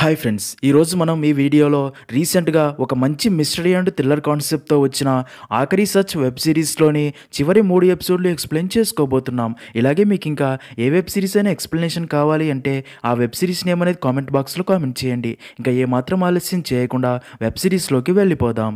hi friends ఈరోజు మనం ఈ వీడియోలో రీసెంట్గా ఒక మంచి మిస్టరీ అండ్ థ్రిల్లర్ కాన్సెప్ట్తో వచ్చిన ఆఖరి సచ్ వెబ్ సిరీస్లోని చివరి మూడు ఎపిసోడ్లు ఎక్స్ప్లెయిన్ చేసుకోబోతున్నాం ఇలాగే మీకు ఇంకా ఏ వెబ్ సిరీస్ అయినా ఎక్స్ప్లెనేషన్ కావాలి అంటే ఆ వెబ్ సిరీస్ నేమ్ అనేది కామెంట్ బాక్స్లో కామెంట్ చేయండి ఇంకా ఏమాత్రం ఆలస్యం చేయకుండా వెబ్ సిరీస్లోకి వెళ్ళిపోదాం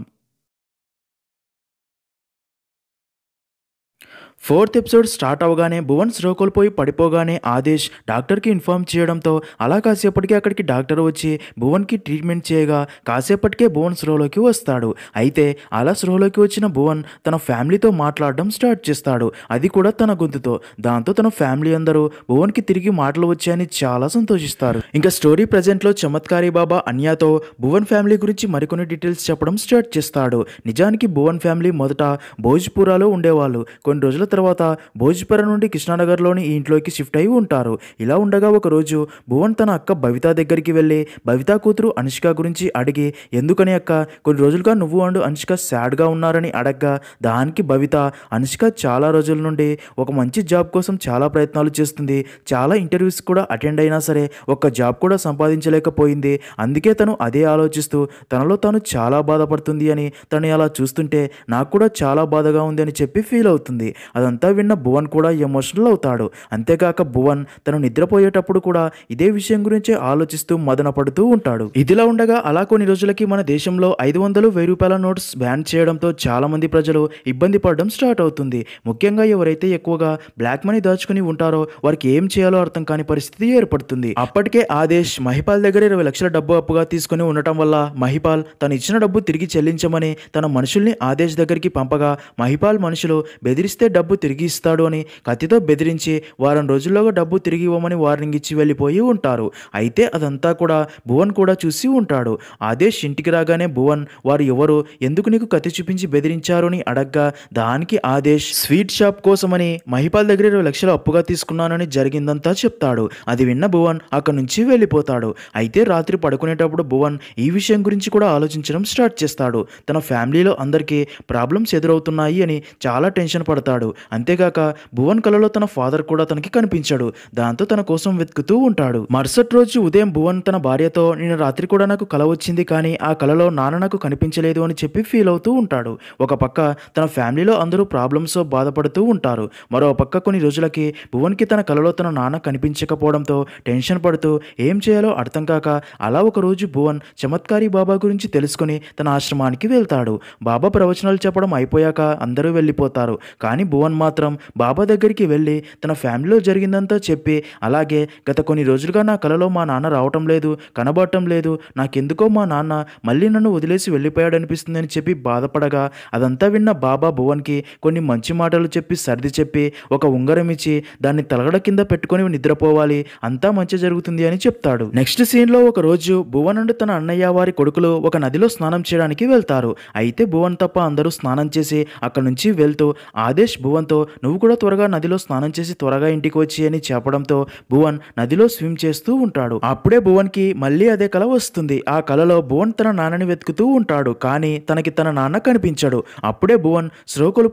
ఫోర్త్ ఎపిసోడ్ స్టార్ట్ అవగానే భువన్ స్ట్రో కోల్పోయి పడిపోగానే ఆదేశ్ డాక్టర్కి ఇన్ఫామ్ చేయడంతో అలా కాసేపటికి అక్కడికి డాక్టర్ వచ్చి భువన్కి ట్రీట్మెంట్ చేయగా కాసేపటికే భువన్ స్ట్రోలోకి వస్తాడు అయితే అలా స్ట్రోలోకి వచ్చిన భువన్ తన ఫ్యామిలీతో మాట్లాడడం స్టార్ట్ చేస్తాడు అది కూడా తన గొంతుతో దాంతో తన ఫ్యామిలీ అందరూ భువన్కి తిరిగి మాటలు వచ్చాయని చాలా సంతోషిస్తారు ఇంకా స్టోరీ ప్రజెంట్లో చమత్కారి బాబా అన్యాతో భువన్ ఫ్యామిలీ గురించి మరికొన్ని డీటెయిల్స్ చెప్పడం స్టార్ట్ చేస్తాడు నిజానికి భువన్ ఫ్యామిలీ మొదట భోజ్పురాలో ఉండేవాళ్ళు కొన్ని రోజుల తర్వాత భోజ్పర నుండి కృష్ణానగర్లోని ఈ ఇంట్లోకి షిఫ్ట్ అయి ఉంటారు ఇలా ఉండగా ఒకరోజు భువన్ తన అక్క భవిత దగ్గరికి వెళ్ళి భవిత కూతురు అనుష్క గురించి అడిగి ఎందుకని అక్క కొన్ని రోజులుగా నువ్వు అండ్ అనుష్క సాడ్గా ఉన్నారని అడగ్గా దానికి బవిత అనుష్క చాలా రోజుల నుండి ఒక మంచి జాబ్ కోసం చాలా ప్రయత్నాలు చేస్తుంది చాలా ఇంటర్వ్యూస్ కూడా అటెండ్ అయినా సరే ఒక జాబ్ కూడా సంపాదించలేకపోయింది అందుకే తను అదే ఆలోచిస్తూ తనలో తాను చాలా బాధపడుతుంది అని తను అలా చూస్తుంటే నాకు కూడా చాలా బాధగా ఉంది అని చెప్పి ఫీల్ అవుతుంది అదంతా విన్న భువన్ కూడా ఎమోషనల్ అవుతాడు అంతేకాక భువన్ తను నిద్రపోయేటప్పుడు కూడా ఇదే విషయం గురించి ఆలోచిస్తూ మదన పడుతూ ఉంటాడు ఇదిలా ఉండగా అలా కొన్ని రోజులకి మన దేశంలో ఐదు వందలు వెయ్యి రూపాయల నోట్స్ బ్యాన్ చేయడంతో చాలామంది ప్రజలు ఇబ్బంది పడడం స్టార్ట్ అవుతుంది ముఖ్యంగా ఎవరైతే ఎక్కువగా బ్లాక్ మనీ దాచుకుని ఉంటారో వారికి ఏం చేయాలో అర్థం కాని పరిస్థితి ఏర్పడుతుంది అప్పటికే ఆదేశ్ మహిపాల్ దగ్గర ఇరవై లక్షల డబ్బు అప్పుగా తీసుకుని ఉండటం వల్ల మహిపాల్ తను ఇచ్చిన డబ్బు తిరిగి చెల్లించమని తన మనుషుల్ని ఆదేశ్ దగ్గరికి పంపగా మహిపాల్ మనుషులు బెదిరిస్తే డబ్బు డబ్బు తిరిగి ఇస్తాడు అని కత్తితో బెదిరించి వారం రోజుల్లోగా డబ్బు తిరిగి ఇవ్వమని వార్నింగ్ ఇచ్చి వెళ్ళిపోయి ఉంటారు అయితే అదంతా కూడా భువన్ కూడా చూసి ఉంటాడు ఆదేశ్ ఇంటికి రాగానే భువన్ వారు ఎవరు ఎందుకు నీకు కత్తి చూపించి బెదిరించారు అని అడగ్గా దానికి ఆదేశ్ స్వీట్ షాప్ కోసమని మహిపాల్ దగ్గర ఇరవై లక్షలు అప్పుగా తీసుకున్నానని జరిగిందంతా చెప్తాడు అది విన్న భువన్ అక్కడి నుంచి వెళ్ళిపోతాడు అయితే రాత్రి పడుకునేటప్పుడు భువన్ ఈ విషయం గురించి కూడా ఆలోచించడం స్టార్ట్ చేస్తాడు తన ఫ్యామిలీలో అందరికీ ప్రాబ్లమ్స్ ఎదురవుతున్నాయి అని చాలా టెన్షన్ పడతాడు అంతేగాక భువన్ కలలో తన ఫాదర్ కూడా తనకి కనిపించాడు దాంతో తన కోసం వెతుకుతూ ఉంటాడు మరుసటి రోజు ఉదయం భువన్ తన భార్యతో నేను రాత్రి కూడా నాకు కల వచ్చింది కానీ ఆ కలలో నాన్న నాకు కనిపించలేదు అని చెప్పి ఫీల్ అవుతూ ఉంటాడు ఒక పక్క తన ఫ్యామిలీలో అందరూ ప్రాబ్లమ్స్ బాధపడుతూ ఉంటారు మరో పక్క కొన్ని రోజులకి భువన్కి తన కలలో తన నాన్న కనిపించకపోవడంతో టెన్షన్ పడుతూ ఏం చేయాలో అర్థం కాక అలా ఒకరోజు భువన్ చమత్కారి బాబా గురించి తెలుసుకుని తన ఆశ్రమానికి వెళ్తాడు బాబా ప్రవచనాలు చెప్పడం అయిపోయాక అందరూ వెళ్ళిపోతారు కానీ భువన్ భువన్ మాత్రం బాబా దగ్గరికి వెళ్ళి తన ఫ్యామిలీలో జరిగిందంతా చెప్పి అలాగే గత కొన్ని రోజులుగా నా కలలో మా నాన్న రావటం లేదు కనబడటం లేదు నాకెందుకో మా నాన్న మళ్ళీ నన్ను వదిలేసి వెళ్ళిపోయాడు అనిపిస్తుందని చెప్పి బాధపడగా అదంతా విన్న బాబా భువన్కి కొన్ని మంచి మాటలు చెప్పి సర్ది చెప్పి ఒక ఉంగరం ఇచ్చి దాన్ని తలగడ కింద పెట్టుకొని నిద్రపోవాలి అంతా మంచి జరుగుతుంది అని చెప్తాడు నెక్స్ట్ సీన్లో ఒక రోజు భువన్ అండ్ తన అన్నయ్య వారి కొడుకులు ఒక నదిలో స్నానం చేయడానికి వెళ్తారు అయితే భువన్ తప్ప అందరూ స్నానం చేసి అక్కడ నుంచి వెళ్తూ ఆదేశ్ భువన్ భువన్తో నువ్వు కూడా త్వరగా నదిలో స్నానం చేసి త్వరగా ఇంటికి వచ్చి అని చెప్పడంతో భువన్ నదిలో స్విమ్ చేస్తూ ఉంటాడు అప్పుడే భువన్కి మళ్ళీ అదే కళ వస్తుంది ఆ కళలో భువన్ తన నాన్నని వెతుకుతూ ఉంటాడు కానీ తనకి తన నాన్న కనిపించాడు అప్పుడే భువన్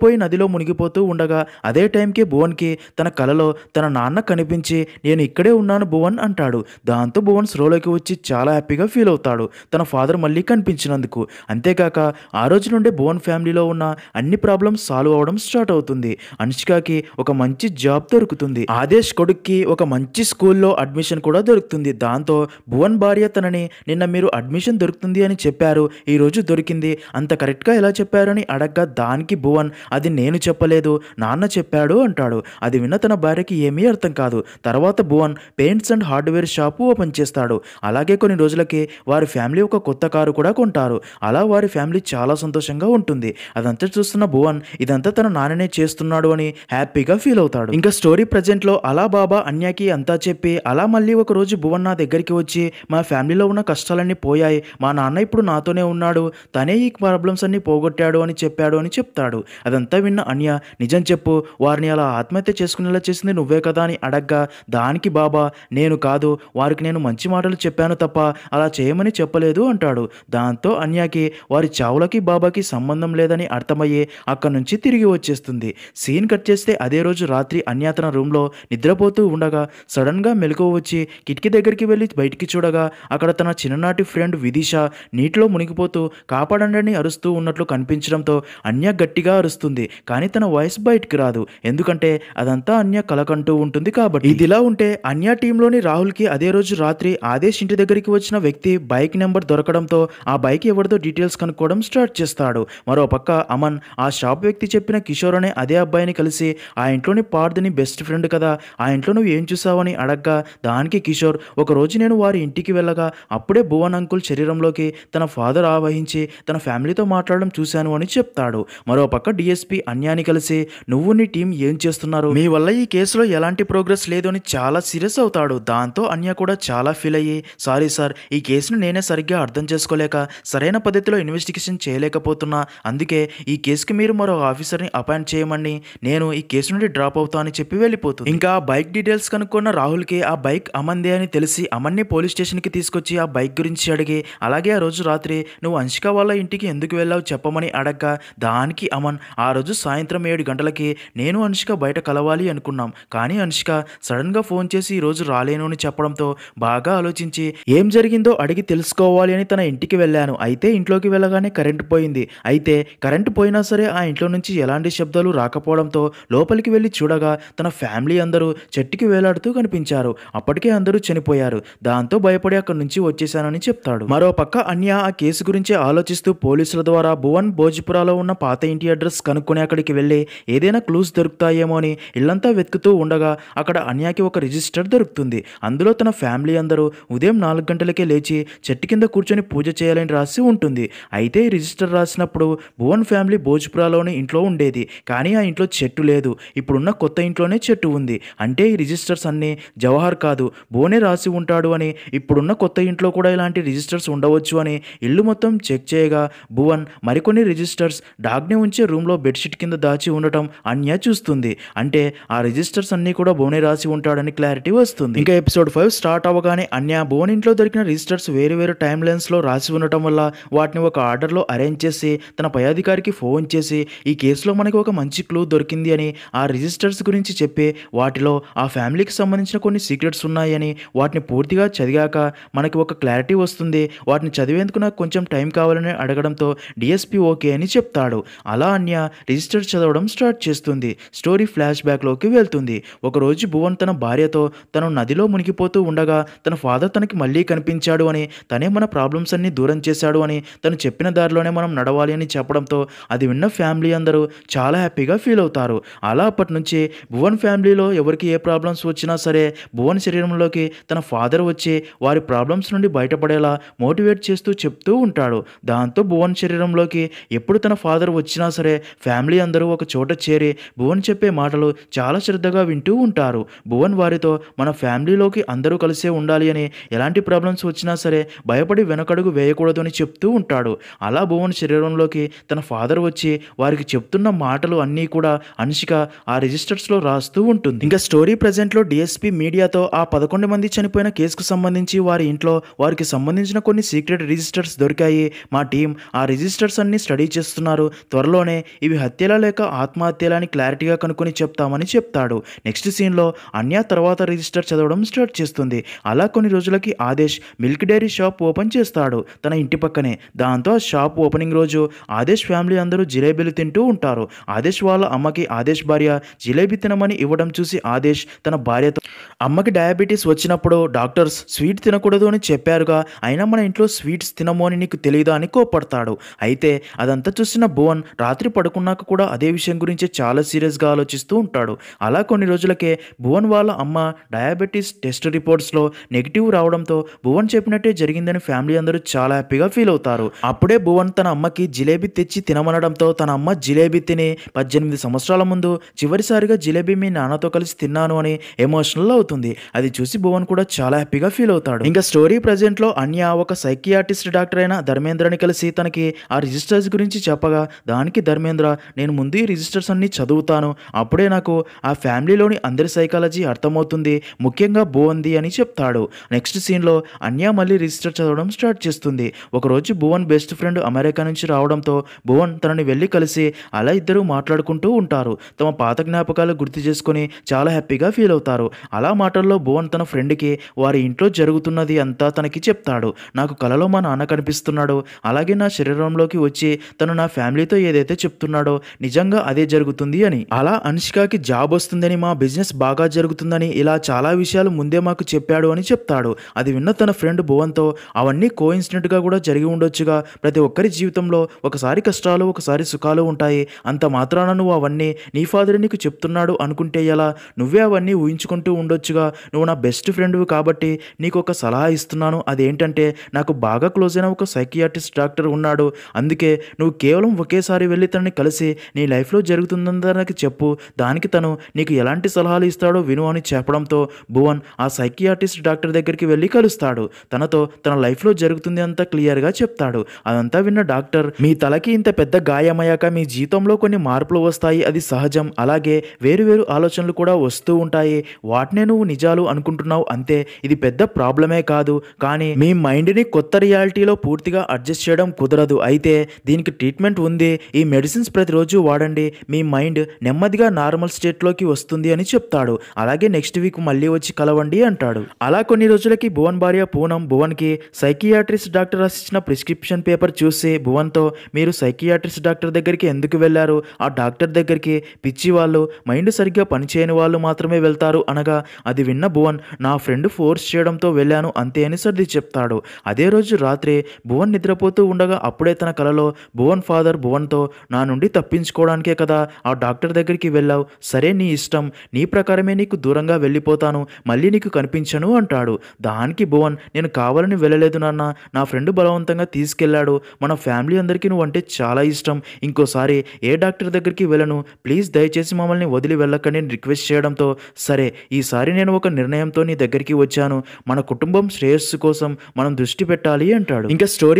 పోయి నదిలో మునిగిపోతూ ఉండగా అదే టైంకి భువన్కి తన కళలో తన నాన్న కనిపించి నేను ఇక్కడే ఉన్నాను భువన్ అంటాడు దాంతో భువన్ శ్రోలోకి వచ్చి చాలా హ్యాపీగా ఫీల్ అవుతాడు తన ఫాదర్ మళ్ళీ కనిపించినందుకు అంతేకాక ఆ రోజు నుండి భువన్ ఫ్యామిలీలో ఉన్న అన్ని ప్రాబ్లమ్స్ సాల్వ్ అవడం స్టార్ట్ అవుతుంది దొరుకుతుంది అనుష్కకి ఒక మంచి జాబ్ దొరుకుతుంది ఆదేశ్ కొడుక్కి ఒక మంచి స్కూల్లో అడ్మిషన్ కూడా దొరుకుతుంది దాంతో భువన్ భార్య తనని నిన్న మీరు అడ్మిషన్ దొరుకుతుంది అని చెప్పారు ఈ రోజు దొరికింది అంత కరెక్ట్గా ఎలా చెప్పారని అడగ్గా దానికి భువన్ అది నేను చెప్పలేదు నాన్న చెప్పాడు అంటాడు అది విన్న తన భార్యకి ఏమీ అర్థం కాదు తర్వాత Bhuvan paints and hardware shop open చేస్తాడు అలాగే కొన్ని రోజులకి వారి ఫ్యామిలీ ఒక కొత్త కారు కూడా కొంటారు అలా వారి ఫ్యామిలీ చాలా సంతోషంగా ఉంటుంది అదంతా చూస్తున్న భువన్ ఇదంతా తన నాన్ననే చేస్తూ చేస్తున్నాడు అని హ్యాపీగా ఫీల్ అవుతాడు ఇంకా స్టోరీ ప్రజెంట్ లో అలా బాబా అన్యాకి అంతా చెప్పి అలా మళ్ళీ ఒక రోజు భువన్ నా దగ్గరికి వచ్చి మా ఫ్యామిలీలో ఉన్న కష్టాలన్నీ పోయాయి మా నాన్న ఇప్పుడు నాతోనే ఉన్నాడు తనే ఈ ప్రాబ్లమ్స్ అన్ని పోగొట్టాడు అని చెప్పాడు అని చెప్తాడు అదంతా విన్న అన్య నిజం చెప్పు వారిని అలా ఆత్మహత్య చేసుకునేలా చేసింది నువ్వే కదా అని అడగ్గా దానికి బాబా నేను కాదు వారికి నేను మంచి మాటలు చెప్పాను తప్ప అలా చేయమని చెప్పలేదు అంటాడు దాంతో అన్యాకి వారి చావులకి బాబాకి సంబంధం లేదని అర్థమయ్యి అక్కడి నుంచి తిరిగి వచ్చేస్తుంది సీన్ కట్ చేస్తే అదే రోజు రాత్రి అన్యాతన రూమ్లో నిద్రపోతూ ఉండగా సడన్గా మెలకు వచ్చి కిటికీ దగ్గరికి వెళ్ళి బయటికి చూడగా అక్కడ తన చిన్ననాటి ఫ్రెండ్ విదిష నీటిలో మునిగిపోతూ కాపాడండి అరుస్తూ ఉన్నట్లు కనిపించడంతో అన్య గట్టిగా అరుస్తుంది కానీ తన వాయిస్ బయటికి రాదు ఎందుకంటే అదంతా అన్య కలకంటూ ఉంటుంది కాబట్టి ఇదిలా ఉంటే అన్య టీంలోని రాహుల్కి అదే రోజు రాత్రి ఆదేశ్ ఇంటి దగ్గరికి వచ్చిన వ్యక్తి బైక్ నెంబర్ దొరకడంతో ఆ బైక్ ఎవరిదో డీటెయిల్స్ కనుక్కోవడం స్టార్ట్ చేస్తాడు మరో పక్క అమన్ ఆ షాప్ వ్యక్తి చెప్పిన కిషోర్ అనే అదే అబ్బాయిని కలిసి ఆ ఇంట్లోని పార్థిని బెస్ట్ ఫ్రెండ్ కదా ఆ ఇంట్లో నువ్వు ఏం చూసావని అడగ్గా దానికి కిషోర్ ఒకరోజు నేను వారి ఇంటికి వెళ్ళగా అప్పుడే భువన్ అంకుల్ శరీరంలోకి తన ఫాదర్ ఆవహించి తన ఫ్యామిలీతో మాట్లాడడం చూశాను అని చెప్తాడు మరోపక్క డిఎస్పీ అన్యాని కలిసి నువ్వు నీ టీం ఏం చేస్తున్నారు మీ వల్ల ఈ కేసులో ఎలాంటి ప్రోగ్రెస్ లేదు అని చాలా సీరియస్ అవుతాడు దాంతో అన్య కూడా చాలా ఫీల్ అయ్యి సారీ సార్ ఈ కేసును నేనే సరిగ్గా అర్థం చేసుకోలేక సరైన పద్ధతిలో ఇన్వెస్టిగేషన్ చేయలేకపోతున్నా అందుకే ఈ కేసుకి మీరు మరో ఆఫీసర్ని అపాయింట్ చేయమని కానీ నేను ఈ కేసు నుండి డ్రాప్ అవుతా అని చెప్పి వెళ్ళిపోతుంది ఇంకా బైక్ డీటెయిల్స్ కనుక్కున్న రాహుల్కి ఆ బైక్ దే అని తెలిసి అమన్ని పోలీస్ స్టేషన్కి తీసుకొచ్చి ఆ బైక్ గురించి అడిగి అలాగే ఆ రోజు రాత్రి నువ్వు అంశిక వాళ్ళ ఇంటికి ఎందుకు వెళ్ళావు చెప్పమని అడగ దానికి అమన్ ఆ రోజు సాయంత్రం ఏడు గంటలకి నేను అనుష్క బయట కలవాలి అనుకున్నాం కానీ అనుష్క సడన్గా ఫోన్ చేసి ఈ రోజు రాలేను అని చెప్పడంతో బాగా ఆలోచించి ఏం జరిగిందో అడిగి తెలుసుకోవాలి అని తన ఇంటికి వెళ్ళాను అయితే ఇంట్లోకి వెళ్ళగానే కరెంటు పోయింది అయితే కరెంటు పోయినా సరే ఆ ఇంట్లో నుంచి ఎలాంటి శబ్దాలు రాక రాకపోవడంతో లోపలికి వెళ్ళి చూడగా తన ఫ్యామిలీ అందరూ చెట్టుకి వేలాడుతూ కనిపించారు అప్పటికే అందరూ చనిపోయారు దాంతో భయపడి అక్కడి నుంచి వచ్చేశానని చెప్తాడు మరో పక్క అన్య ఆ కేసు గురించి ఆలోచిస్తూ పోలీసుల ద్వారా భువన్ భోజ్పురాలో ఉన్న పాత ఇంటి అడ్రస్ కనుక్కొని అక్కడికి వెళ్ళి ఏదైనా క్లూస్ దొరుకుతాయేమో అని ఇల్లంతా వెతుకుతూ ఉండగా అక్కడ అన్యాకి ఒక రిజిస్టర్ దొరుకుతుంది అందులో తన ఫ్యామిలీ అందరూ ఉదయం నాలుగు గంటలకే లేచి చెట్టు కింద కూర్చొని పూజ చేయాలని రాసి ఉంటుంది అయితే ఈ రిజిస్టర్ రాసినప్పుడు భువన్ ఫ్యామిలీ భోజ్పురాలోని ఇంట్లో ఉండేది కానీ ఆ ఇంట్లో చెట్టు లేదు ఇప్పుడున్న కొత్త ఇంట్లోనే చెట్టు ఉంది అంటే ఈ రిజిస్టర్స్ అన్నీ జవహర్ కాదు బోనే రాసి ఉంటాడు అని ఇప్పుడున్న కొత్త ఇంట్లో కూడా ఇలాంటి రిజిస్టర్స్ ఉండవచ్చు అని ఇల్లు మొత్తం చెక్ చేయగా భువన్ మరికొన్ని రిజిస్టర్స్ డాగ్ని ఉంచే రూమ్లో బెడ్షీట్ కింద దాచి ఉండటం అన్య చూస్తుంది అంటే ఆ రిజిస్టర్స్ అన్నీ కూడా బోనే రాసి ఉంటాడని క్లారిటీ వస్తుంది ఇంకా ఎపిసోడ్ ఫైవ్ స్టార్ట్ అవ్వగానే అన్య బోన్ ఇంట్లో దొరికిన రిజిస్టర్స్ వేరు వేరు టైం లైన్స్లో రాసి ఉండటం వల్ల వాటిని ఒక ఆర్డర్లో అరేంజ్ చేసి తన పై అధికారికి ఫోన్ చేసి ఈ కేసులో మనకి ఒక మంచి క్లూ దొరికింది అని ఆ రిజిస్టర్స్ గురించి చెప్పి వాటిలో ఆ ఫ్యామిలీకి సంబంధించిన కొన్ని సీక్రెట్స్ ఉన్నాయని వాటిని పూర్తిగా చదివాక మనకి ఒక క్లారిటీ వస్తుంది వాటిని చదివేందుకు నాకు కొంచెం టైం కావాలని అడగడంతో డిఎస్పి ఓకే అని చెప్తాడు అలా అన్య రిజిస్టర్ చదవడం స్టార్ట్ చేస్తుంది స్టోరీ ఫ్లాష్ బ్యాక్లోకి వెళ్తుంది ఒకరోజు భువన్ తన భార్యతో తను నదిలో మునిగిపోతూ ఉండగా తన ఫాదర్ తనకి మళ్ళీ కనిపించాడు అని తనే మన ప్రాబ్లమ్స్ అన్ని దూరం చేశాడు అని తను చెప్పిన దారిలోనే మనం నడవాలి అని చెప్పడంతో అది విన్న ఫ్యామిలీ అందరూ చాలా హ్యాపీగా ఫీల్ అవుతారు అలా అప్పటి నుంచి భువన్ ఫ్యామిలీలో ఎవరికి ఏ ప్రాబ్లమ్స్ వచ్చినా సరే భువన్ శరీరంలోకి తన ఫాదర్ వచ్చి వారి ప్రాబ్లమ్స్ నుండి బయటపడేలా మోటివేట్ చేస్తూ చెప్తూ ఉంటాడు దాంతో భువన్ శరీరంలోకి ఎప్పుడు తన ఫాదర్ వచ్చినా సరే ఫ్యామిలీ అందరూ ఒక చోట చేరి భువన్ చెప్పే మాటలు చాలా శ్రద్ధగా వింటూ ఉంటారు భువన్ వారితో మన ఫ్యామిలీలోకి అందరూ కలిసే ఉండాలి అని ఎలాంటి ప్రాబ్లమ్స్ వచ్చినా సరే భయపడి వెనకడుగు వేయకూడదు అని చెప్తూ ఉంటాడు అలా భువన్ శరీరంలోకి తన ఫాదర్ వచ్చి వారికి చెప్తున్న మాటలు అన్నీ కూడా అనుషిక ఆ రిజిస్టర్స్లో రాస్తూ ఉంటుంది ఇంకా స్టోరీ లో డిఎస్పీ మీడియాతో ఆ పదకొండు మంది చనిపోయిన కేసుకు సంబంధించి వారి ఇంట్లో వారికి సంబంధించిన కొన్ని సీక్రెట్ రిజిస్టర్స్ దొరికాయి మా టీం ఆ రిజిస్టర్స్ అన్ని స్టడీ చేస్తున్నారు త్వరలోనే ఇవి హత్యలా లేక ఆత్మహత్యల అని క్లారిటీగా కనుక్కొని చెప్తామని చెప్తాడు నెక్స్ట్ సీన్లో అన్య తర్వాత రిజిస్టర్ చదవడం స్టార్ట్ చేస్తుంది అలా కొన్ని రోజులకి Adesh milk dairy shop open చేస్తాడు తన ఇంటి పక్కనే దాంతో ఆ షాప్ ఓపెనింగ్ రోజు ఆదేశ్ ఫ్యామిలీ అందరూ జిలేబీలు తింటూ ఉంటారు ఆదేశ్ వాళ్ళ సంవత్సరాల అమ్మకి ఆదేశ్ భార్య జిలేబీ తినమని ఇవ్వడం చూసి ఆదేశ్ తన భార్యతో అమ్మకి డయాబెటీస్ వచ్చినప్పుడు డాక్టర్స్ స్వీట్ తినకూడదు అని చెప్పారుగా అయినా మన ఇంట్లో స్వీట్స్ తినము అని నీకు తెలియదా అని కోపడతాడు అయితే అదంతా చూసిన భువన్ రాత్రి పడుకున్నాక కూడా అదే విషయం గురించి చాలా సీరియస్గా ఆలోచిస్తూ ఉంటాడు అలా కొన్ని రోజులకే భువన్ వాళ్ళ అమ్మ డయాబెటీస్ టెస్ట్ రిపోర్ట్స్లో నెగిటివ్ రావడంతో భువన్ చెప్పినట్టే జరిగిందని ఫ్యామిలీ అందరూ చాలా హ్యాపీగా ఫీల్ అవుతారు అప్పుడే భువన్ తన అమ్మకి జిలేబీ తెచ్చి తినమనడంతో తన అమ్మ జిలేబీ తిని పద్దెనిమిది తొమ్మిది సంవత్సరాల ముందు చివరిసారిగా జిలేబీ మీ నాన్నతో కలిసి తిన్నాను అని ఎమోషనల్ అవుతుంది అది చూసి భువన్ కూడా చాలా హ్యాపీగా ఫీల్ అవుతాడు ఇంకా స్టోరీ లో అన్య ఒక సైకియాటిస్ట్ డాక్టర్ అయిన ధర్మేంద్రని కలిసి తనకి ఆ రిజిస్టర్స్ గురించి చెప్పగా దానికి ధర్మేంద్ర నేను ముందు ఈ రిజిస్టర్స్ అన్ని చదువుతాను అప్పుడే నాకు ఆ ఫ్యామిలీలోని అందరి సైకాలజీ అర్థమవుతుంది ముఖ్యంగా భువన్ది అని చెప్తాడు నెక్స్ట్ సీన్లో అన్య మళ్ళీ రిజిస్టర్ చదవడం స్టార్ట్ చేస్తుంది ఒకరోజు భువన్ బెస్ట్ ఫ్రెండ్ అమెరికా నుంచి రావడంతో భువన్ తనని వెళ్ళి కలిసి అలా ఇద్దరు మాట్లాడుకుంటూ చెప్పుకుంటూ ఉంటారు తమ పాత జ్ఞాపకాలు గుర్తు చేసుకుని చాలా హ్యాపీగా ఫీల్ అవుతారు అలా మాటల్లో భువన్ తన ఫ్రెండ్కి వారి ఇంట్లో జరుగుతున్నది అంతా తనకి చెప్తాడు నాకు కలలో మా నాన్న కనిపిస్తున్నాడు అలాగే నా శరీరంలోకి వచ్చి తను నా ఫ్యామిలీతో ఏదైతే చెప్తున్నాడో నిజంగా అదే జరుగుతుంది అని అలా అనుష్కాకి జాబ్ వస్తుందని మా బిజినెస్ బాగా జరుగుతుందని ఇలా చాలా విషయాలు ముందే మాకు చెప్పాడు అని చెప్తాడు అది విన్న తన ఫ్రెండ్ భువన్తో అవన్నీ కో కోఇన్సిడెంట్గా కూడా జరిగి ఉండొచ్చుగా ప్రతి ఒక్కరి జీవితంలో ఒకసారి కష్టాలు ఒకసారి సుఖాలు ఉంటాయి అంత మాత్రాన నువ్వు నువ్వు అవన్నీ నీ ఫాదర్ నీకు చెప్తున్నాడు అనుకుంటే ఎలా నువ్వే అవన్నీ ఊహించుకుంటూ ఉండొచ్చుగా నువ్వు నా బెస్ట్ ఫ్రెండ్వి కాబట్టి నీకు ఒక సలహా ఇస్తున్నాను అదేంటంటే నాకు బాగా క్లోజ్ అయిన ఒక సైకియాటిస్ట్ డాక్టర్ ఉన్నాడు అందుకే నువ్వు కేవలం ఒకేసారి వెళ్ళి తనని కలిసి నీ లైఫ్లో జరుగుతుందని చెప్పు దానికి తను నీకు ఎలాంటి సలహాలు ఇస్తాడో విను అని చెప్పడంతో భువన్ ఆ సైకియాటిస్ట్ డాక్టర్ దగ్గరికి వెళ్ళి కలుస్తాడు తనతో తన లైఫ్లో జరుగుతుంది అంతా క్లియర్గా చెప్తాడు అదంతా విన్న డాక్టర్ మీ తలకి ఇంత పెద్ద గాయమయ్యాక మీ జీతంలో కొన్ని మార్పులు వస్తాయి అది సహజం అలాగే వేరువేరు ఆలోచనలు కూడా వస్తూ ఉంటాయి వాటినే నువ్వు నిజాలు అనుకుంటున్నావు అంతే ఇది పెద్ద ప్రాబ్లమే కాదు కానీ మీ మైండ్ని కొత్త రియాలిటీలో పూర్తిగా అడ్జస్ట్ చేయడం కుదరదు అయితే దీనికి ట్రీట్మెంట్ ఉంది ఈ మెడిసిన్స్ ప్రతిరోజు వాడండి మీ మైండ్ నెమ్మదిగా నార్మల్ స్టేట్లోకి వస్తుంది అని చెప్తాడు అలాగే నెక్స్ట్ వీక్ మళ్ళీ వచ్చి కలవండి అంటాడు అలా కొన్ని రోజులకి భువన్ భార్య పూనం భువన్కి సైకియాట్రిస్ట్ డాక్టర్ రాసిచ్చిన ప్రిస్క్రిప్షన్ పేపర్ చూసి భువన్తో మీరు సైకియాట్రిస్ట్ డాక్టర్ దగ్గరికి ఎందుకు వెళ్ళారు ఆ డాక్టర్ డాక్టర్ దగ్గరికి పిచ్చి వాళ్ళు మైండ్ సరిగ్గా పనిచేయని వాళ్ళు మాత్రమే వెళ్తారు అనగా అది విన్న భువన్ నా ఫ్రెండ్ ఫోర్స్ చేయడంతో వెళ్ళాను అంతే అని సర్ది చెప్తాడు అదే రోజు రాత్రి భువన్ నిద్రపోతూ ఉండగా అప్పుడే తన కలలో భువన్ ఫాదర్ భువన్తో నా నుండి తప్పించుకోవడానికే కదా ఆ డాక్టర్ దగ్గరికి వెళ్ళావు సరే నీ ఇష్టం నీ ప్రకారమే నీకు దూరంగా వెళ్ళిపోతాను మళ్ళీ నీకు కనిపించను అంటాడు దానికి భువన్ నేను కావాలని వెళ్ళలేదు నాన్న నా ఫ్రెండ్ బలవంతంగా తీసుకెళ్లాడు మన ఫ్యామిలీ అందరికీ నువ్వు అంటే చాలా ఇష్టం ఇంకోసారి ఏ డాక్టర్ దగ్గరికి వెళ్ళను ప్లీజ్ దయచేసి మమ్మల్ని వదిలి వెళ్ళకండి రిక్వెస్ట్ చేయడంతో సరే ఈసారి నేను ఒక నిర్ణయంతో నీ దగ్గరికి వచ్చాను మన కుటుంబం శ్రేయస్సు కోసం మనం దృష్టి పెట్టాలి అంటాడు ఇంకా స్టోరీ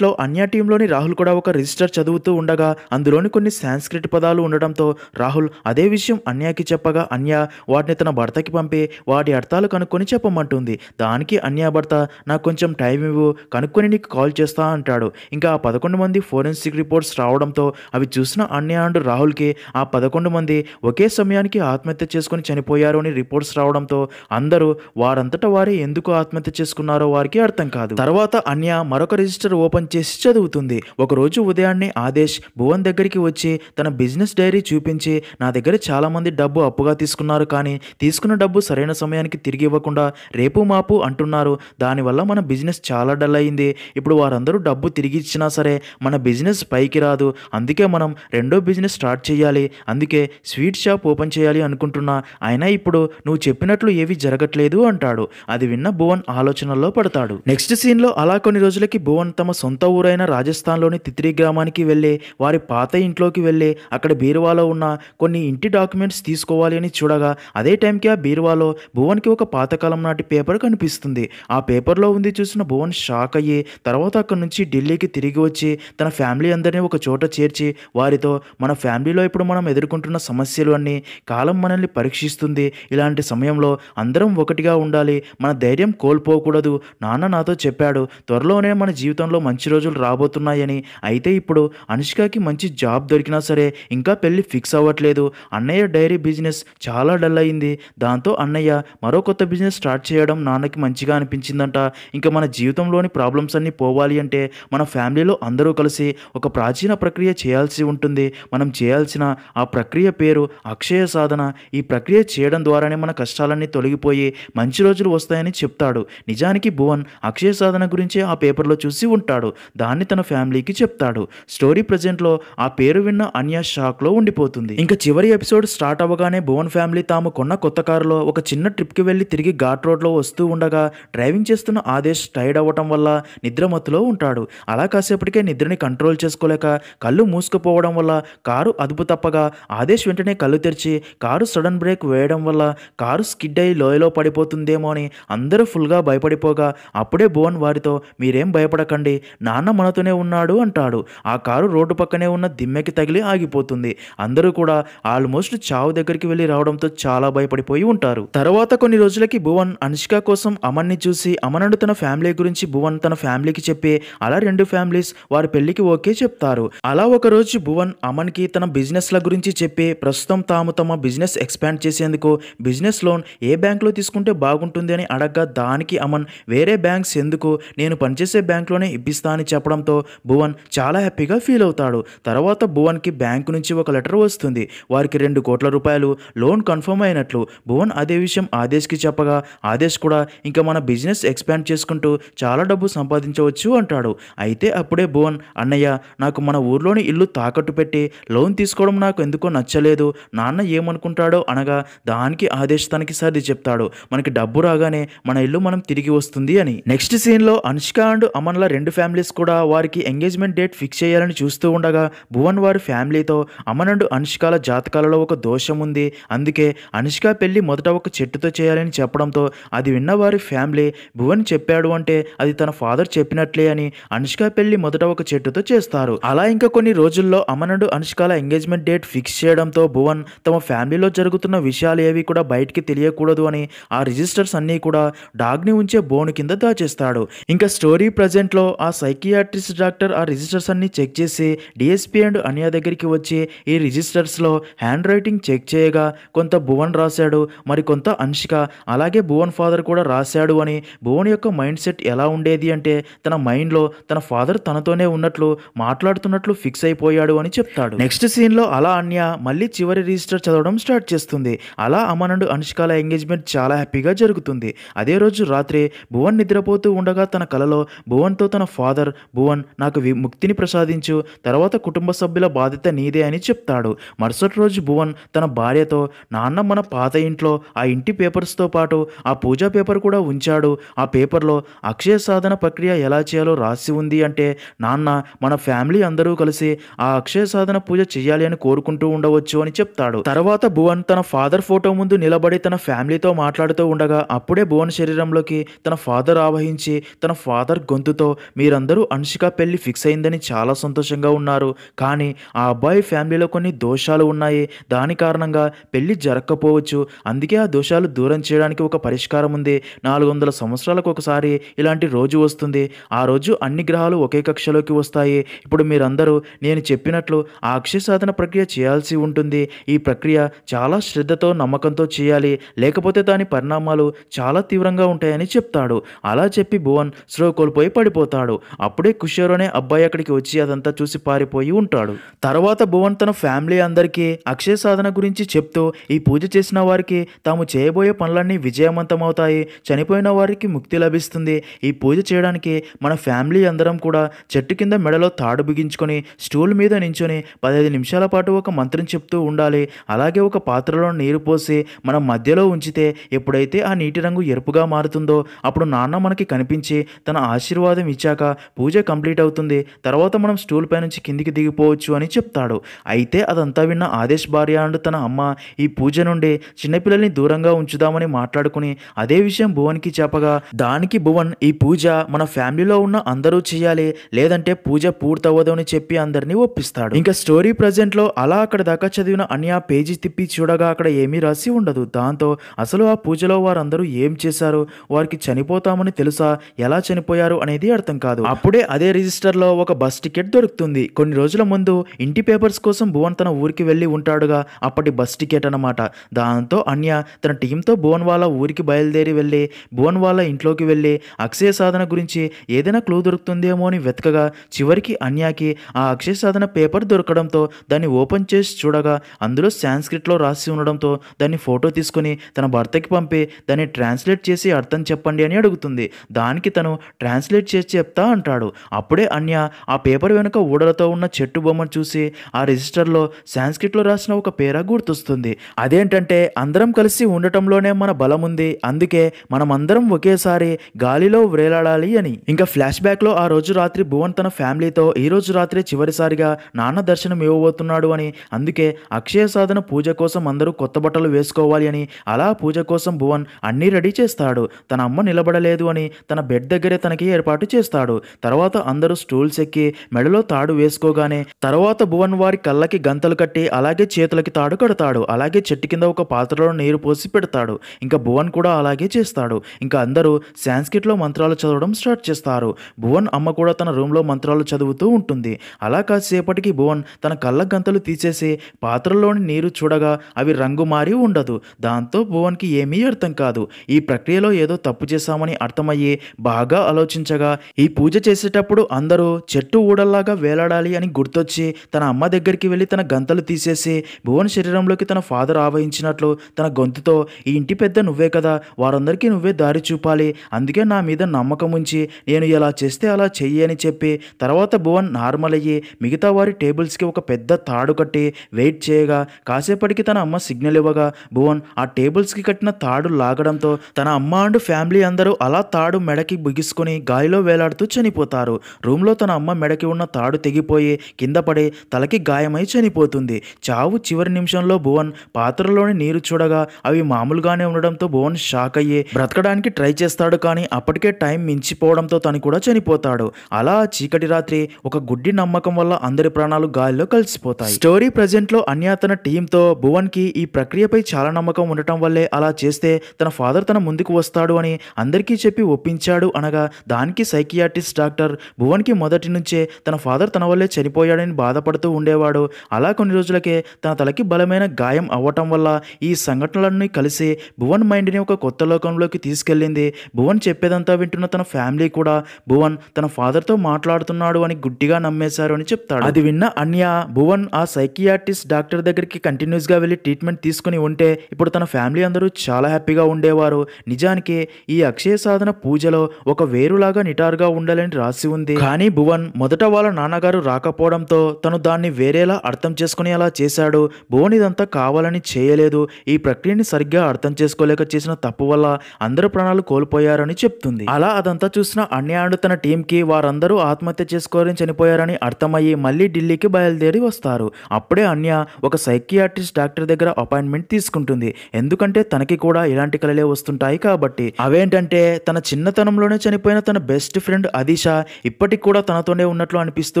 లో అన్య టీంలోని రాహుల్ కూడా ఒక రిజిస్టర్ చదువుతూ ఉండగా అందులోని కొన్ని సాంస్క్రిట్ పదాలు ఉండడంతో రాహుల్ అదే విషయం అన్యాకి చెప్పగా అన్య వాటిని తన భర్తకి పంపి వాటి అర్థాలు కనుక్కొని చెప్పమంటుంది దానికి అన్య భర్త నాకు కొంచెం టైం ఇవ్వు కనుక్కొని నీకు కాల్ చేస్తా అంటాడు ఇంకా ఆ పదకొండు మంది ఫోరెన్సిక్ రిపోర్ట్స్ రావడంతో అవి చూసిన అన్య అండ్ రాహుల్ పోల్కి ఆ పదకొండు మంది ఒకే సమయానికి ఆత్మహత్య చేసుకుని చనిపోయారు అని రిపోర్ట్స్ రావడంతో అందరూ వారంతట వారే ఎందుకు ఆత్మహత్య చేసుకున్నారో వారికి అర్థం కాదు తర్వాత అన్య మరొక రిజిస్టర్ ఓపెన్ చేసి చదువుతుంది ఒకరోజు ఉదయాన్నే ఆదేశ్ భువన్ దగ్గరికి వచ్చి తన బిజినెస్ డైరీ చూపించి నా దగ్గర చాలామంది డబ్బు అప్పుగా తీసుకున్నారు కానీ తీసుకున్న డబ్బు సరైన సమయానికి తిరిగి ఇవ్వకుండా రేపు మాపు అంటున్నారు దానివల్ల మన బిజినెస్ చాలా డల్ అయింది ఇప్పుడు వారందరూ డబ్బు తిరిగి ఇచ్చినా సరే మన బిజినెస్ పైకి రాదు అందుకే మనం రెండో బిజినెస్ స్టార్ట్ చేయాలి అందుకే స్వీట్ షాప్ ఓపెన్ చేయాలి అనుకుంటున్నా అయినా ఇప్పుడు నువ్వు చెప్పినట్లు ఏవి జరగట్లేదు అంటాడు అది విన్న భువన్ ఆలోచనలో పడతాడు నెక్స్ట్ సీన్లో అలా కొన్ని రోజులకి భువన్ తమ సొంత ఊరైన రాజస్థాన్లోని తిత్రి గ్రామానికి వెళ్ళి వారి పాత ఇంట్లోకి వెళ్ళి అక్కడ బీరువాలో ఉన్న కొన్ని ఇంటి డాక్యుమెంట్స్ తీసుకోవాలి అని చూడగా అదే టైంకి ఆ బీరువాలో భువన్కి ఒక పాతకాలం నాటి పేపర్ కనిపిస్తుంది ఆ పేపర్లో ఉంది చూసిన భువన్ షాక్ అయ్యి తర్వాత అక్కడి నుంచి ఢిల్లీకి తిరిగి వచ్చి తన ఫ్యామిలీ అందరినీ ఒక చోట చేర్చి వారితో మన ఫ్యామిలీ కంపెనీలో ఇప్పుడు మనం ఎదుర్కొంటున్న సమస్యలు అన్నీ కాలం మనల్ని పరీక్షిస్తుంది ఇలాంటి సమయంలో అందరం ఒకటిగా ఉండాలి మన ధైర్యం కోల్పోకూడదు నాన్న నాతో చెప్పాడు త్వరలోనే మన జీవితంలో మంచి రోజులు రాబోతున్నాయని అయితే ఇప్పుడు అనుష్కకి మంచి జాబ్ దొరికినా సరే ఇంకా పెళ్ళి ఫిక్స్ అవ్వట్లేదు అన్నయ్య డైరీ బిజినెస్ చాలా డల్ అయింది దాంతో అన్నయ్య మరో కొత్త బిజినెస్ స్టార్ట్ చేయడం నాన్నకి మంచిగా అనిపించిందంట ఇంకా మన జీవితంలోని ప్రాబ్లమ్స్ అన్నీ పోవాలి అంటే మన ఫ్యామిలీలో అందరూ కలిసి ఒక ప్రాచీన ప్రక్రియ చేయాల్సి ఉంటుంది మనం చేయాల్సి చేయాల్సిన ఆ ప్రక్రియ పేరు అక్షయ సాధన ఈ ప్రక్రియ చేయడం ద్వారానే మన కష్టాలన్నీ తొలగిపోయి మంచి రోజులు వస్తాయని చెప్తాడు నిజానికి భువన్ అక్షయ సాధన గురించి ఆ పేపర్లో చూసి ఉంటాడు దాన్ని తన ఫ్యామిలీకి చెప్తాడు స్టోరీ ప్రజెంట్లో ఆ పేరు విన్న అన్య షాక్లో ఉండిపోతుంది ఇంకా చివరి ఎపిసోడ్ స్టార్ట్ అవ్వగానే భువన్ ఫ్యామిలీ తాము కొన్న కొత్త కారులో ఒక చిన్న ట్రిప్కి వెళ్ళి తిరిగి ఘాట్ రోడ్లో వస్తూ ఉండగా డ్రైవింగ్ చేస్తున్న ఆదేశ్ టైర్డ్ అవ్వటం వల్ల నిద్రమత్తులో ఉంటాడు అలా కాసేపటికే నిద్రని కంట్రోల్ చేసుకోలేక కళ్ళు మూసుకుపోవడం వల్ల కారు అదుపు అదుపు తప్పగా ఆదేశ్ వెంటనే కళ్ళు తెరిచి కారు సడన్ బ్రేక్ వేయడం వల్ల కారు స్కిడ్ అయ్యి లోయలో పడిపోతుందేమో అని అందరూ ఫుల్గా భయపడిపోగా అప్పుడే భువన్ వారితో మీరేం భయపడకండి నాన్న మనతోనే ఉన్నాడు అంటాడు ఆ కారు రోడ్డు పక్కనే ఉన్న దిమ్మెకి తగిలి ఆగిపోతుంది అందరూ కూడా ఆల్మోస్ట్ చావు దగ్గరికి వెళ్ళి రావడంతో చాలా భయపడిపోయి ఉంటారు తర్వాత కొన్ని రోజులకి భువన్ అనుష్క కోసం అమన్ని చూసి అమనుడు తన ఫ్యామిలీ గురించి భువన్ తన ఫ్యామిలీకి చెప్పి అలా రెండు ఫ్యామిలీస్ వారి పెళ్లికి ఓకే చెప్తారు అలా ఒకరోజు భువన్ అమన్కి తన బిజినెస్ బిజినెస్ల గురించి చెప్పి ప్రస్తుతం తాము తమ బిజినెస్ ఎక్స్పాండ్ చేసేందుకు బిజినెస్ లోన్ ఏ బ్యాంక్లో తీసుకుంటే బాగుంటుంది అని అడగ్గా దానికి అమన్ వేరే బ్యాంక్స్ ఎందుకు నేను పనిచేసే బ్యాంక్లోనే ఇప్పిస్తా అని చెప్పడంతో భువన్ చాలా హ్యాపీగా ఫీల్ అవుతాడు తర్వాత భువన్కి బ్యాంకు నుంచి ఒక లెటర్ వస్తుంది వారికి రెండు కోట్ల రూపాయలు లోన్ కన్ఫర్మ్ అయినట్లు భువన్ అదే విషయం ఆదేశ్కి చెప్పగా ఆదేశ్ కూడా ఇంకా మన బిజినెస్ ఎక్స్పాండ్ చేసుకుంటూ చాలా డబ్బు సంపాదించవచ్చు అంటాడు అయితే అప్పుడే భువన్ అన్నయ్య నాకు మన ఊర్లోని ఇల్లు తాకట్టు పెట్టి లోన్ తీసుకు తీసుకోవడం నాకు ఎందుకో నచ్చలేదు నాన్న ఏమనుకుంటాడో అనగా దానికి ఆదేశ్ తనకి సర్ది చెప్తాడు మనకి డబ్బు రాగానే మన ఇల్లు మనం తిరిగి వస్తుంది అని నెక్స్ట్ సీన్లో అనుష్క అండ్ అమన్ల రెండు ఫ్యామిలీస్ కూడా వారికి ఎంగేజ్మెంట్ డేట్ ఫిక్స్ చేయాలని చూస్తూ ఉండగా భువన్ వారి ఫ్యామిలీతో అమన్ అండ్ అనుష్కల జాతకాలలో ఒక దోషం ఉంది అందుకే అనుష్క పెళ్లి మొదట ఒక చెట్టుతో చేయాలని చెప్పడంతో అది విన్న వారి ఫ్యామిలీ భువన్ చెప్పాడు అంటే అది తన ఫాదర్ చెప్పినట్లే అని అనుష్క పెళ్లి మొదట ఒక చెట్టుతో చేస్తారు అలా ఇంకా కొన్ని రోజుల్లో అమన్ అండ్ అనుష్కాల ఎంగేజ్ ఎంగేజ్మెంట్ డేట్ ఫిక్స్ చేయడంతో భువన్ తమ ఫ్యామిలీలో జరుగుతున్న విషయాలు ఏవి కూడా బయటికి తెలియకూడదు అని ఆ రిజిస్టర్స్ అన్నీ కూడా డాగ్ని ఉంచే బోన్ కింద దాచేస్తాడు ఇంకా స్టోరీ ప్రజెంట్లో ఆ సైకియాట్రిస్ట్ డాక్టర్ ఆ రిజిస్టర్స్ అన్ని చెక్ చేసి డిఎస్పీ అండ్ అన్య దగ్గరికి వచ్చి ఈ రిజిస్టర్స్లో హ్యాండ్ రైటింగ్ చెక్ చేయగా కొంత భువన్ రాశాడు మరి కొంత అంశిక అలాగే భువన్ ఫాదర్ కూడా రాశాడు అని భువన్ యొక్క మైండ్ సెట్ ఎలా ఉండేది అంటే తన మైండ్లో తన ఫాదర్ తనతోనే ఉన్నట్లు మాట్లాడుతున్నట్లు ఫిక్స్ అయిపోయాడు అని చెప్తాడు నెక్స్ట్ సీన్ దీనిలో అలా అన్య మళ్ళీ చివరి రిజిస్టర్ చదవడం స్టార్ట్ చేస్తుంది అలా అమనుడు అనుష్కల ఎంగేజ్మెంట్ చాలా హ్యాపీగా జరుగుతుంది అదే రోజు రాత్రి భువన్ నిద్రపోతూ ఉండగా తన కలలో భువన్తో తన ఫాదర్ భువన్ నాకు ముక్తిని ప్రసాదించు తర్వాత కుటుంబ సభ్యుల బాధ్యత నీదే అని చెప్తాడు మరుసటి రోజు భువన్ తన భార్యతో నాన్న మన పాత ఇంట్లో ఆ ఇంటి పేపర్స్తో పాటు ఆ పూజా పేపర్ కూడా ఉంచాడు ఆ పేపర్లో అక్షయ సాధన ప్రక్రియ ఎలా చేయాలో రాసి ఉంది అంటే నాన్న మన ఫ్యామిలీ అందరూ కలిసి ఆ అక్షయ సాధన పూజ చేయాలి చేయాలి అని కోరుకుంటూ ఉండవచ్చు అని చెప్తాడు తర్వాత భువన్ తన ఫాదర్ ఫోటో ముందు నిలబడి తన ఫ్యామిలీతో మాట్లాడుతూ ఉండగా అప్పుడే భువన్ శరీరంలోకి తన ఫాదర్ ఆవహించి తన ఫాదర్ గొంతుతో మీరందరూ అనుష్క పెళ్లి ఫిక్స్ అయిందని చాలా సంతోషంగా ఉన్నారు కానీ ఆ అబ్బాయి ఫ్యామిలీలో కొన్ని దోషాలు ఉన్నాయి దాని కారణంగా పెళ్లి జరగకపోవచ్చు అందుకే ఆ దోషాలు దూరం చేయడానికి ఒక పరిష్కారం ఉంది నాలుగు వందల సంవత్సరాలకు ఒకసారి ఇలాంటి రోజు వస్తుంది ఆ రోజు అన్ని గ్రహాలు ఒకే కక్షలోకి వస్తాయి ఇప్పుడు మీరందరూ నేను చెప్పినట్లు ఆ అక్షయ మూల్యాంకన ప్రక్రియ చేయాల్సి ఉంటుంది ఈ ప్రక్రియ చాలా శ్రద్ధతో నమ్మకంతో చేయాలి లేకపోతే దాని పరిణామాలు చాలా తీవ్రంగా ఉంటాయని చెప్తాడు అలా చెప్పి భువన్ స్లో కోల్పోయి పడిపోతాడు అప్పుడే కుషోర్ అనే అబ్బాయి అక్కడికి వచ్చి అదంతా చూసి పారిపోయి ఉంటాడు తర్వాత భువన్ తన ఫ్యామిలీ అందరికీ అక్షయ సాధన గురించి చెప్తూ ఈ పూజ చేసిన వారికి తాము చేయబోయే పనులన్నీ విజయవంతమవుతాయి చనిపోయిన వారికి ముక్తి లభిస్తుంది ఈ పూజ చేయడానికి మన ఫ్యామిలీ అందరం కూడా చెట్టు కింద మెడలో తాడు బిగించుకొని స్టూల్ మీద నించుని పదహైదు నిమిషాలు నిమిషాల పాటు ఒక మంత్రం చెప్తూ ఉండాలి అలాగే ఒక పాత్రలో నీరు పోసి మనం మధ్యలో ఉంచితే ఎప్పుడైతే ఆ నీటి రంగు ఎరుపుగా మారుతుందో అప్పుడు నాన్న మనకి కనిపించి తన ఆశీర్వాదం ఇచ్చాక పూజ కంప్లీట్ అవుతుంది తర్వాత మనం స్టూల్ పై నుంచి కిందికి దిగిపోవచ్చు అని చెప్తాడు అయితే అదంతా విన్న ఆదేశ్ భార్య అండ్ తన అమ్మ ఈ పూజ నుండి చిన్నపిల్లల్ని దూరంగా ఉంచుదామని మాట్లాడుకుని అదే విషయం భువన్కి చెప్పగా దానికి భువన్ ఈ పూజ మన ఫ్యామిలీలో ఉన్న అందరూ చేయాలి లేదంటే పూజ పూర్తవ్వదు అని చెప్పి అందరినీ ఒప్పిస్తాడు ఇంకా స్టోరీ ప్రజెంట్ ఇన్సిడెంట్లో అలా అక్కడ దాకా చదివిన అన్య పేజీ తిప్పి చూడగా అక్కడ ఏమీ రాసి ఉండదు దాంతో అసలు ఆ పూజలో వారందరూ ఏం చేశారు వారికి చనిపోతామని తెలుసా ఎలా చనిపోయారు అనేది అర్థం కాదు అప్పుడే అదే రిజిస్టర్లో ఒక బస్ టికెట్ దొరుకుతుంది కొన్ని రోజుల ముందు ఇంటి పేపర్స్ కోసం భువన్ తన ఊరికి వెళ్ళి ఉంటాడుగా అప్పటి బస్ టికెట్ అనమాట దాంతో అన్య తన టీంతో భువన్ వాళ్ళ ఊరికి బయలుదేరి వెళ్ళి భువన్ వాళ్ళ ఇంట్లోకి వెళ్ళి అక్షయ సాధన గురించి ఏదైనా క్లూ దొరుకుతుందేమో అని వెతకగా చివరికి అన్యాకి ఆ అక్షయ సాధన పేపర్ దొరకడంతో దాన్ని ఓపెన్ చేసి చూడగా అందులో సాంస్క్రిట్లో రాసి ఉండడంతో దాన్ని ఫోటో తీసుకుని తన భర్తకి పంపి దాన్ని ట్రాన్స్లేట్ చేసి అర్థం చెప్పండి అని అడుగుతుంది దానికి తను ట్రాన్స్లేట్ చేసి చెప్తా అంటాడు అప్పుడే అన్య ఆ పేపర్ వెనుక ఊడలతో ఉన్న చెట్టు బొమ్మను చూసి ఆ రిజిస్టర్లో సాంస్క్రిట్లో రాసిన ఒక పేర గుర్తొస్తుంది అదేంటంటే అందరం కలిసి ఉండటంలోనే మన బలం ఉంది అందుకే మనం అందరం ఒకేసారి గాలిలో వ్రేలాడాలి అని ఇంకా ఫ్లాష్ బ్యాక్లో ఆ రోజు రాత్రి భువన్ తన ఫ్యామిలీతో ఈ రోజు రాత్రి చివరిసారిగా నాన్న దర్శనం ఇవ్వబోతుంది వెళ్ళబోతున్నాడు అని అందుకే అక్షయ సాధన పూజ కోసం అందరూ కొత్త బట్టలు వేసుకోవాలి అని అలా పూజ కోసం భువన్ అన్నీ రెడీ చేస్తాడు తన అమ్మ నిలబడలేదు అని తన బెడ్ దగ్గరే తనకి ఏర్పాటు చేస్తాడు తర్వాత అందరూ స్టూల్స్ ఎక్కి మెడలో తాడు వేసుకోగానే తర్వాత భువన్ వారి కళ్ళకి గంతలు కట్టి అలాగే చేతులకి తాడు కడతాడు అలాగే చెట్టు కింద ఒక పాత్రలో నీరు పోసి పెడతాడు ఇంకా భువన్ కూడా అలాగే చేస్తాడు ఇంకా అందరూ సాంస్క్రిట్లో మంత్రాలు చదవడం స్టార్ట్ చేస్తారు భువన్ అమ్మ కూడా తన రూమ్లో మంత్రాలు చదువుతూ ఉంటుంది అలా కాసేపటికి భువన్ తన కళ్ళ గంతలు తీసేసి పాత్రలోని నీరు చూడగా అవి రంగు మారి ఉండదు దాంతో భువన్కి ఏమీ అర్థం కాదు ఈ ప్రక్రియలో ఏదో తప్పు చేశామని అర్థమయ్యి బాగా ఆలోచించగా ఈ పూజ చేసేటప్పుడు అందరూ చెట్టు ఊడల్లాగా వేలాడాలి అని గుర్తొచ్చి తన అమ్మ దగ్గరికి వెళ్ళి తన గంతలు తీసేసి భువన్ శరీరంలోకి తన ఫాదర్ ఆవహించినట్లు తన గొంతుతో ఈ ఇంటి పెద్ద నువ్వే కదా వారందరికీ నువ్వే దారి చూపాలి అందుకే నా మీద నమ్మకం ఉంచి నేను ఎలా చేస్తే అలా చెయ్యి అని చెప్పి తర్వాత భువన్ నార్మల్ అయ్యి మిగతా వారి టేబుల్స్కి ఒక పెద్ద తాడు కట్టి వెయిట్ చేయగా కాసేపటికి తన అమ్మ సిగ్నల్ ఇవ్వగా భువన్ ఆ టేబుల్స్కి కట్టిన తాడు లాగడంతో తన అమ్మ అండ్ ఫ్యామిలీ అందరూ అలా తాడు మెడకి బిగుసుకొని గాలిలో వేలాడుతూ చనిపోతారు రూమ్లో తన అమ్మ మెడకి ఉన్న తాడు తెగిపోయి కింద పడి తలకి గాయమై చనిపోతుంది చావు చివరి నిమిషంలో భువన్ పాత్రలోని నీరు చూడగా అవి మామూలుగానే ఉండడంతో భువన్ షాక్ అయ్యి బ్రతకడానికి ట్రై చేస్తాడు కానీ అప్పటికే టైం మించిపోవడంతో తను కూడా చనిపోతాడు అలా చీకటి రాత్రి ఒక గుడ్డి నమ్మకం వల్ల అందరి ప్రాణాలు గాలిలో కలిసిపోతాయి కలిసిపోతాయి స్టోరీ ప్రజెంట్లో అన్య తన టీంతో భువన్కి ఈ ప్రక్రియపై చాలా నమ్మకం ఉండటం వల్లే అలా చేస్తే తన ఫాదర్ తన ముందుకు వస్తాడు అని అందరికీ చెప్పి ఒప్పించాడు అనగా దానికి సైకియాటిస్ట్ డాక్టర్ భువన్కి మొదటి నుంచే తన ఫాదర్ తన వల్లే చనిపోయాడని బాధపడుతూ ఉండేవాడు అలా కొన్ని రోజులకే తన తలకి బలమైన గాయం అవ్వటం వల్ల ఈ సంఘటనలన్నీ కలిసి భువన్ మైండ్ని ఒక కొత్త లోకంలోకి తీసుకెళ్ళింది భువన్ చెప్పేదంతా వింటున్న తన ఫ్యామిలీ కూడా భువన్ తన ఫాదర్తో మాట్లాడుతున్నాడు అని గుడ్డిగా నమ్మేశారు అని చెప్తాడు అది విన్న అన్య భువన్ మోహన్ ఆ సైకియాటిస్ట్ డాక్టర్ దగ్గరికి కంటిన్యూస్గా వెళ్ళి ట్రీట్మెంట్ తీసుకుని ఉంటే ఇప్పుడు తన ఫ్యామిలీ అందరూ చాలా హ్యాపీగా ఉండేవారు నిజానికి ఈ అక్షయ సాధన పూజలో ఒక వేరులాగా నిటారుగా ఉండాలని రాసి ఉంది కానీ భువన్ మొదట వాళ్ళ నాన్నగారు రాకపోవడంతో తను దాన్ని వేరేలా అర్థం చేసుకుని అలా చేశాడు భువన్ ఇదంతా కావాలని చేయలేదు ఈ ప్రక్రియని సరిగ్గా అర్థం చేసుకోలేక చేసిన తప్పు వల్ల అందరు ప్రాణాలు కోల్పోయారని చెప్తుంది అలా అదంతా చూసిన అన్యాండు తన టీంకి వారందరూ ఆత్మహత్య చేసుకోవాలని చనిపోయారని అర్థమయ్యి మళ్ళీ ఢిల్లీకి బయలుదేరి వస్తారు చేస్తారు అప్పుడే అన్య ఒక సైకియాట్రిస్ట్ డాక్టర్ దగ్గర అపాయింట్మెంట్ తీసుకుంటుంది ఎందుకంటే తనకి కూడా ఇలాంటి కళలే వస్తుంటాయి కాబట్టి అవేంటంటే తన చిన్నతనంలోనే చనిపోయిన తన బెస్ట్ ఫ్రెండ్ అదిషా ఇప్పటికి కూడా తనతోనే ఉన్నట్లు అనిపిస్తూ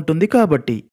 ఉంటుంది కాబట్టి